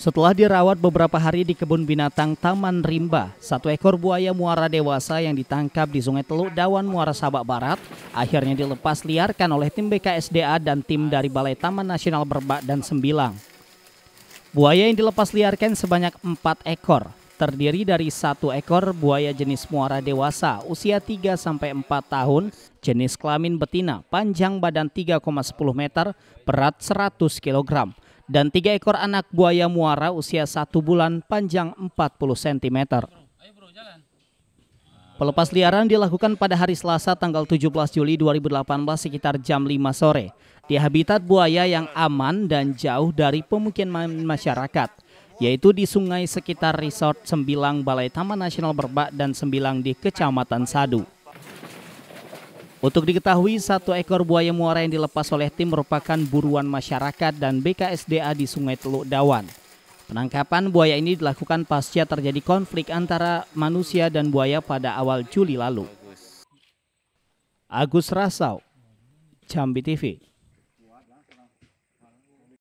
Setelah dirawat beberapa hari di kebun binatang Taman Rimba, satu ekor buaya muara dewasa yang ditangkap di Sungai Teluk Dawan Muara Sabak Barat akhirnya dilepas liarkan oleh tim BKSDA dan tim dari Balai Taman Nasional Berbak dan Sembilang. Buaya yang dilepas liarkan sebanyak empat ekor, terdiri dari satu ekor buaya jenis muara dewasa usia 3 sampai 4 tahun, jenis kelamin betina, panjang badan 3,10 meter, berat 100 kilogram dan tiga ekor anak buaya muara usia satu bulan panjang 40 cm. Pelepas liaran dilakukan pada hari Selasa tanggal 17 Juli 2018 sekitar jam 5 sore di habitat buaya yang aman dan jauh dari pemukiman masyarakat, yaitu di sungai sekitar Resort Sembilang Balai Taman Nasional Berbak dan Sembilang di Kecamatan Sadu. Untuk diketahui, satu ekor buaya muara yang dilepas oleh tim merupakan buruan masyarakat dan BKSDA di Sungai Teluk Dawan. Penangkapan buaya ini dilakukan pasca terjadi konflik antara manusia dan buaya pada awal Juli lalu. Agus Rasau, Jambi TV.